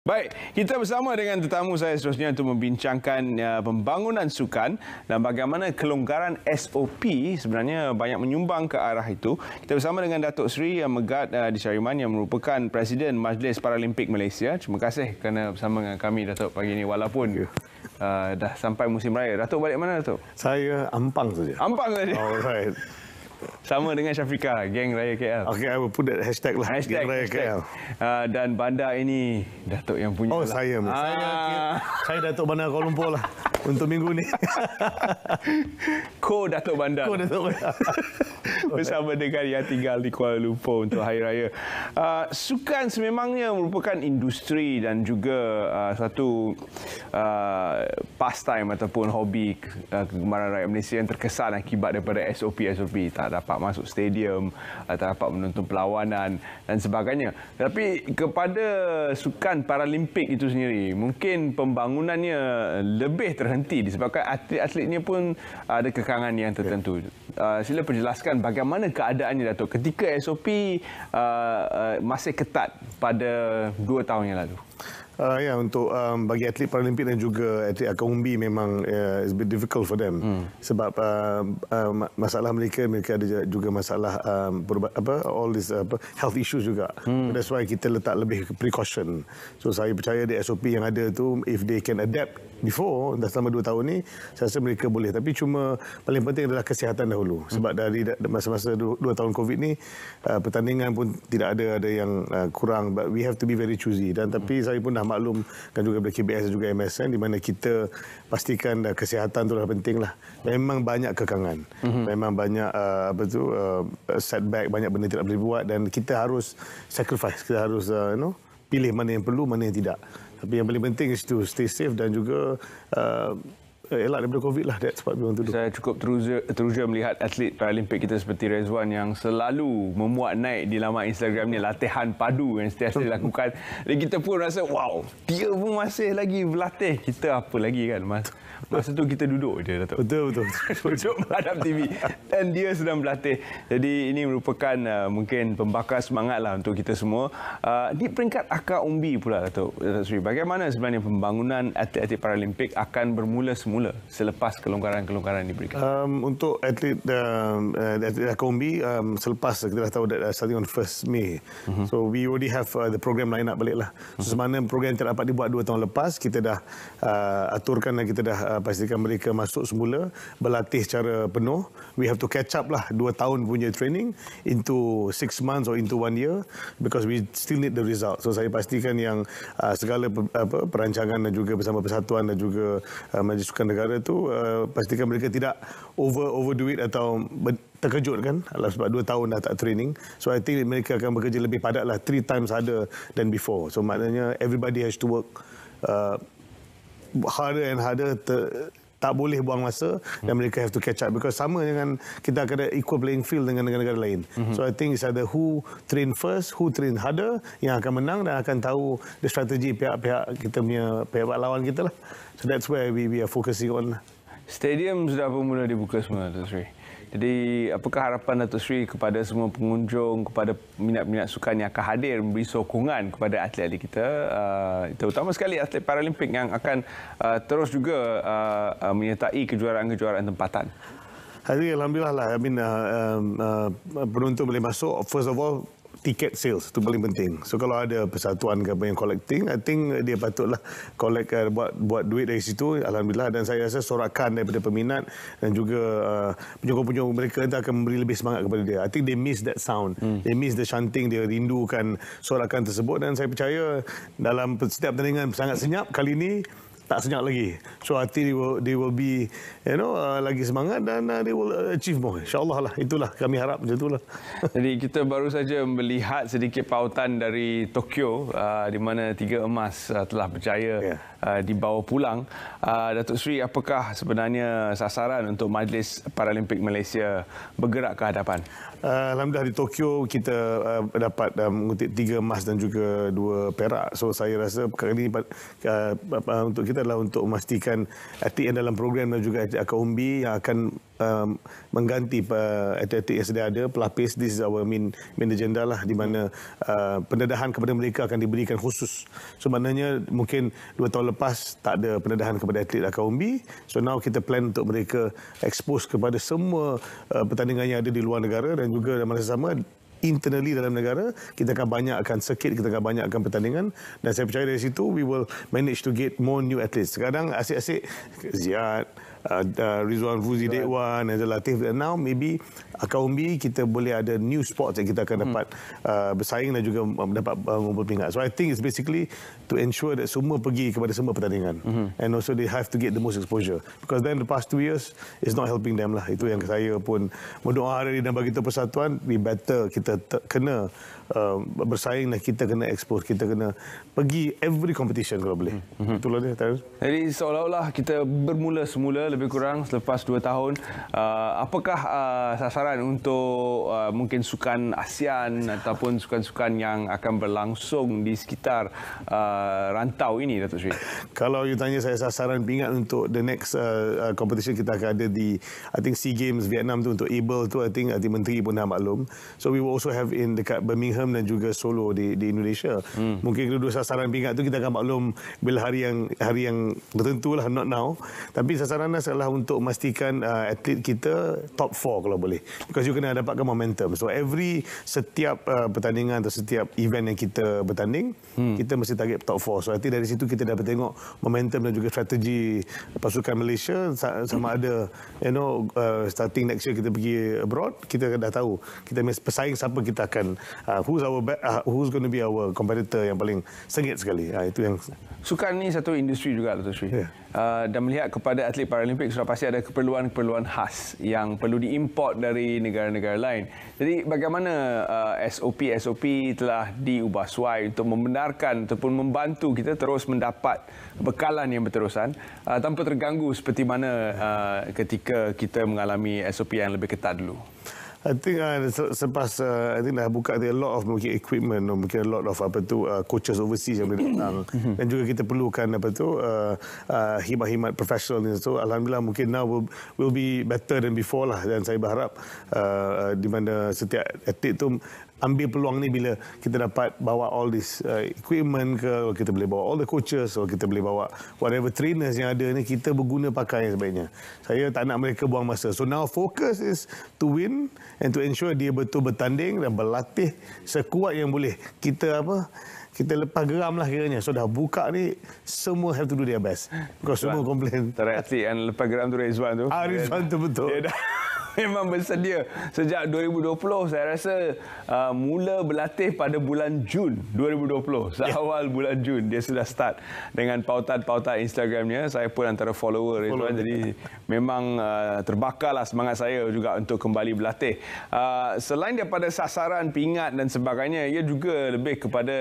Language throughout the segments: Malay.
Baik, kita bersama dengan tetamu saya seterusnya untuk membincangkan uh, pembangunan sukan dan bagaimana kelonggaran SOP sebenarnya banyak menyumbang ke arah itu. Kita bersama dengan Datuk Seri Megat uh, Disyariman yang merupakan Presiden Majlis Paralimpik Malaysia. Terima kasih kerana bersama dengan kami Datuk pagi ini walaupun ya. uh, dah sampai musim raya. Datuk balik mana Datuk? Saya ampang saja. Ampang saja. Oh, right. Sama dengan Syafiqah, Gang Raya KL. Okey, I will put that hashtag lah, hashtag, Geng Raya hashtag. KL. Uh, ah, dan bandar ini, Datuk yang punya. Oh, lah. saya. Ah. Saya, saya Datuk Bandar Kuala Lumpur lah untuk minggu ni. Ko Datuk Bandar. Ko Datuk Bandar. bersama dengan yang tinggal di Kuala Lumpur untuk Hari Raya. Uh, sukan sememangnya merupakan industri dan juga uh, satu uh, pastime ataupun hobi uh, kegemaran rakyat Malaysia yang terkesan akibat daripada SOP-SOP. Tak dapat masuk stadium, uh, tak dapat menonton perlawanan dan sebagainya. Tapi kepada sukan Paralimpik itu sendiri, mungkin pembangunannya lebih terhenti disebabkan atlet-atletnya pun ada kekangan yang tertentu. Uh, sila perjelaskan bagaimana bagaimana keadaannya Datuk ketika SOP uh, uh, masih ketat pada dua tahun yang lalu? Uh, ya untuk um, bagi atlet paralimpik dan juga atlet akan umbi memang uh, it's a bit difficult for them hmm. sebab uh, uh, masalah mereka mereka ada juga masalah um, berubat, apa all this apa health issues juga hmm. that's why kita letak lebih precaution so saya percaya di SOP yang ada tu if they can adapt before dah selama 2 tahun ni saya rasa mereka boleh tapi cuma paling penting adalah kesihatan dahulu sebab dari masa-masa 2 tahun covid ni uh, pertandingan pun tidak ada ada yang uh, kurang but we have to be very choosy dan tapi saya pun dah maklum kan juga oleh KBS juga MSN di mana kita pastikan uh, kesihatan tu adalah penting lah memang banyak kekangan mhm. memang banyak apa tu setback banyak benda tidak boleh buat dan kita harus sacrifice kita harus you know pilih mana yang perlu mana yang tidak tapi yang paling penting is to stay safe dan juga uh, Ya, elak daripada COVID lah. That's what we want to do. Saya cukup teruja, teruja melihat atlet Paralimpik kita seperti Rezwan yang selalu memuat naik di laman Instagram ni latihan padu yang setiap hari dilakukan. Dan kita pun rasa, wow, dia pun masih lagi berlatih. Kita apa lagi kan? Mas, masa tu kita duduk je, Datuk. Betul, betul. duduk menghadap TV. Dan dia sedang berlatih. Jadi ini merupakan uh, mungkin pembakar semangat lah untuk kita semua. Uh, di peringkat akar umbi pula, Datuk, Datuk Sri. Bagaimana sebenarnya pembangunan atlet-atlet Paralimpik akan bermula semula bermula selepas kelonggaran-kelonggaran diberikan? Um, untuk atlet um, uh, Akombi, um, selepas kita dah tahu that, uh, starting on 1st May. Uh-huh. So we already have uh, the program lain up balik lah. So uh-huh. Mhm. mana program tidak dapat dibuat 2 tahun lepas, kita dah uh, aturkan dan kita dah uh, pastikan mereka masuk semula, berlatih secara penuh. We have to catch up lah 2 tahun punya training into 6 months or into 1 year because we still need the result. So saya pastikan yang uh, segala apa, perancangan dan juga bersama persatuan dan juga uh, majlis sukan negara tu uh, pastikan mereka tidak over overdo it atau terkejut kan sebab 2 tahun dah tak training so I think mereka akan bekerja lebih padat lah 3 times harder than before so maknanya everybody has to work uh, harder and harder tak boleh buang masa hmm. dan mereka have to catch up because sama dengan kita kena equal playing field dengan negara-negara lain. Hmm. So I think it's either who train first, who train harder yang akan menang dan akan tahu the strategy pihak-pihak kita punya pihak lawan kita lah. So that's where we we are focusing on. Stadium sudah pun mula dibuka semua, Tuan Sri. Jadi apakah harapan Datuk Sri kepada semua pengunjung, kepada minat-minat sukan yang akan hadir memberi sokongan kepada atlet-atlet kita, uh, terutama sekali atlet Paralimpik yang akan uh, terus juga uh, uh menyertai kejuaraan-kejuaraan tempatan? Jadi alhamdulillah lah, I mean, uh, um, uh, uh, beruntung boleh masuk. First of all, tiket sales itu paling penting. So kalau ada persatuan ke apa yang collecting, I think dia patutlah collect uh, buat buat duit dari situ. Alhamdulillah dan saya rasa sorakan daripada peminat dan juga eh, penyokong-penyokong uh, mereka itu akan memberi lebih semangat kepada dia. I think they miss that sound. Hmm. They miss the chanting, dia rindukan sorakan tersebut dan saya percaya dalam setiap pertandingan sangat senyap kali ini tak senyap lagi. So hati they will, they will be you know uh, lagi semangat dan uh, they will achieve more. Insya-Allah lah itulah kami harap macam itulah. Jadi kita baru saja melihat sedikit pautan dari Tokyo uh, di mana tiga emas uh, telah berjaya yeah. uh, dibawa pulang. Uh, Datuk Sri apakah sebenarnya sasaran untuk Majlis Paralimpik Malaysia bergerak ke hadapan? Uh, Alhamdulillah di Tokyo kita uh, dapat uh, mengutip tiga emas dan juga dua perak. So saya rasa perkara ini uh, uh untuk kita adalah untuk memastikan atlet yang dalam program dan juga atlet Akaumbi yang akan um, mengganti uh, atlet-atlet yang sedia ada pelapis this is our main, main agenda lah di mana uh, pendedahan kepada mereka akan diberikan khusus so maknanya mungkin 2 tahun lepas tak ada pendedahan kepada atlet Akaumbi so now kita plan untuk mereka expose kepada semua uh, pertandingan yang ada di luar negara dan juga dalam masa sama internally dalam negara kita akan banyakkan circuit kita akan banyakkan pertandingan dan saya percaya dari situ we will manage to get more new athletes sekarang asyik-asyik Ziyad uh, uh, Rizwan Fuzi right. Dewan Azal Latif and now maybe Akaumbi kita boleh ada new sports yang kita akan hmm. dapat uh, bersaing dan juga dapat uh, mengumpul pingat so I think it's basically to ensure that semua pergi kepada semua pertandingan hmm. and also they have to get the most exposure because then the past two years is not helping them lah itu yang saya pun mendoa hari dan bagi tu persatuan we better kita kena uh, bersaing dan kita kena expose kita kena pergi every competition kalau boleh hmm. hmm. itulah dia jadi seolah-olah kita bermula semula lebih kurang selepas 2 tahun uh, apakah uh, sasaran untuk uh, mungkin sukan ASEAN ataupun sukan-sukan yang akan berlangsung di sekitar uh, rantau ini Datuk Sri? Kalau you tanya saya sasaran pingat untuk the next uh, uh, competition kita akan ada di I think SEA Games Vietnam tu untuk able tu I think, I menteri pun dah maklum. So we will also have in dekat Birmingham dan juga Solo di di Indonesia. Hmm. Mungkin kedua sasaran pingat tu kita akan maklum bila hari yang hari yang tertentu lah not now. Tapi sasaran sekarang adalah untuk memastikan uh, atlet kita top 4 kalau boleh. Because you kena dapatkan momentum. So every setiap uh, pertandingan atau setiap event yang kita bertanding, hmm. kita mesti target top 4. So nanti dari situ kita dapat tengok momentum dan juga strategi pasukan Malaysia sama hmm. ada you know uh, starting next year kita pergi abroad, kita dah tahu kita mesti pesaing siapa kita akan uh, who's our uh, who's going to be our competitor yang paling sengit sekali. Uh, itu yang sukan ni satu industri juga Dato Sri. Yeah. Uh, dan melihat kepada atlet paralimpik Olimpik sudah pasti ada keperluan-keperluan khas yang perlu diimport dari negara-negara lain. Jadi bagaimana SOP-SOP uh, telah diubah suai untuk membenarkan ataupun membantu kita terus mendapat bekalan yang berterusan uh, tanpa terganggu seperti mana uh, ketika kita mengalami SOP yang lebih ketat dulu? I think uh, selepas uh, I think dah buka a lot of mungkin equipment or mungkin a lot of apa tu uh, coaches overseas yang boleh datang mm-hmm. dan juga kita perlukan apa tu uh, uh, himat-himat professional ni so alhamdulillah mungkin now will, will be better than before lah dan saya berharap uh, uh, di mana setiap atlet tu ambil peluang ni bila kita dapat bawa all this uh, equipment ke kita boleh bawa all the coaches atau kita boleh bawa whatever trainers yang ada ni kita berguna pakai yang sebaiknya saya tak nak mereka buang masa so now focus is to win and to ensure dia betul bertanding dan berlatih sekuat yang boleh kita apa kita lepas geram lah kiranya. So dah buka ni, semua have to do their best. Because semua komplain. Terima kasih. And lepas geram tu Rizwan tu. Ah, Rizwan tu betul. Yeah, memang bersedia sejak 2020 saya rasa uh, mula berlatih pada bulan Jun 2020 seawal yeah. bulan Jun dia sudah start dengan pautan-pautan Instagramnya saya pun antara follower, itu. Ridwan jadi memang uh, terbakarlah semangat saya juga untuk kembali berlatih uh, selain daripada sasaran pingat dan sebagainya ia juga lebih kepada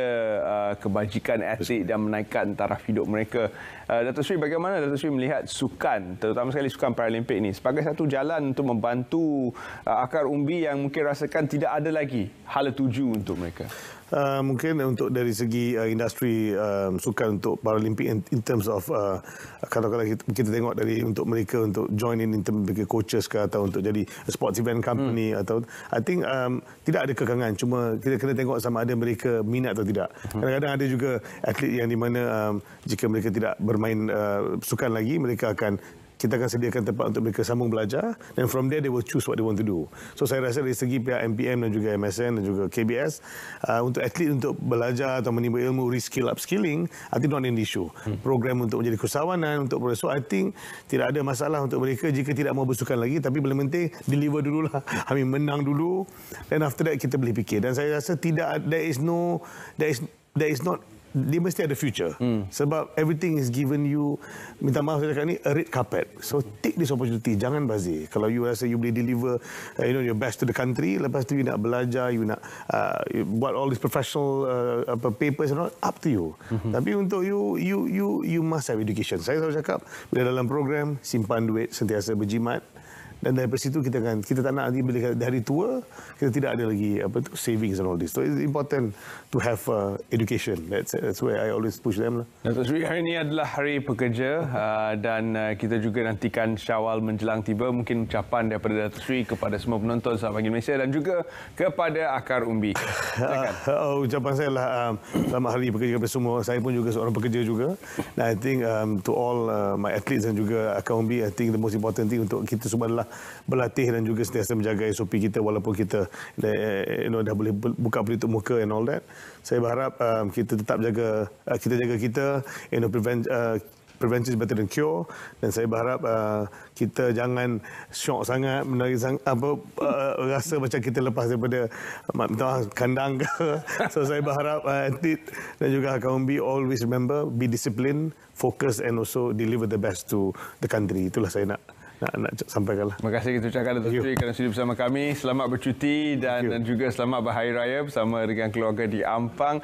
uh, kebajikan etik dan menaikkan taraf hidup mereka uh, Dato' Sri bagaimana Dato' Sri melihat sukan terutama sekali sukan Paralimpik ini sebagai satu jalan untuk membantu satu uh, akar umbi yang mungkin rasakan tidak ada lagi hal tuju untuk mereka? Uh, mungkin untuk dari segi uh, industri um, sukan untuk Paralimpik in, in terms of uh, kalau-kalau kita, kita tengok dari untuk mereka untuk join in, in terms of coaches ke atau untuk jadi sports event company hmm. atau I think um, tidak ada kekangan cuma kita kena tengok sama ada mereka minat atau tidak hmm. kadang-kadang ada juga atlet yang di mana um, jika mereka tidak bermain uh, sukan lagi mereka akan kita akan sediakan tempat untuk mereka sambung belajar dan from there they will choose what they want to do. So saya rasa dari segi pihak MPM dan juga MSN dan juga KBS uh, untuk atlet untuk belajar atau menimba ilmu reskill upskilling I think not an issue. Hmm. Program untuk menjadi kursawanan untuk so I think tidak ada masalah untuk mereka jika tidak mau bersukan lagi tapi paling penting deliver dululah. I mean menang dulu then after that kita boleh fikir dan saya rasa tidak there is no there is there is not dia mesti ada future. Hmm. Sebab everything is given you, minta maaf saya cakap ni, a red carpet. So take this opportunity, jangan bazir. Kalau you rasa you boleh deliver uh, you know, your best to the country, lepas tu you nak belajar, you nak uh, you buat all these professional uh, apa, papers and all, up to you. Mm-hmm. Tapi untuk you, you, you, you must have education. Saya selalu cakap, bila dalam program, simpan duit, sentiasa berjimat, dan dari situ kita kan kita tak nak nanti bila dari tua kita tidak ada lagi apa tu savings and all this. So it's important to have uh, education. That's that's why I always push them. lah. Datuk Sri hari ini adalah hari pekerja uh, dan uh, kita juga nantikan Syawal menjelang tiba mungkin ucapan daripada Datuk Sri kepada semua penonton sahabat bagi Malaysia dan juga kepada akar umbi. Uh, oh, ucapan saya lah um, selamat hari pekerja kepada semua. Saya pun juga seorang pekerja juga. And I think um, to all uh, my athletes dan juga akar umbi I think the most important thing untuk kita semua adalah berlatih dan juga sentiasa menjaga SOP kita walaupun kita eh, eh, you know, dah boleh buka pelitup muka and all that. Saya berharap um, kita tetap jaga uh, kita jaga kita you know prevent uh, prevention is better than cure dan saya berharap uh, kita jangan syok sangat menari sangat apa uh, rasa macam kita lepas daripada mak kandang ke so saya berharap uh, atlet dan juga kaum B always remember be disciplined focus and also deliver the best to the country itulah saya nak nak, nak sampaikan lah. Terima kasih kita ucapkan Dato' Sri kerana sudah bersama kami. Selamat bercuti dan, dan juga selamat berhari raya bersama dengan keluarga di Ampang.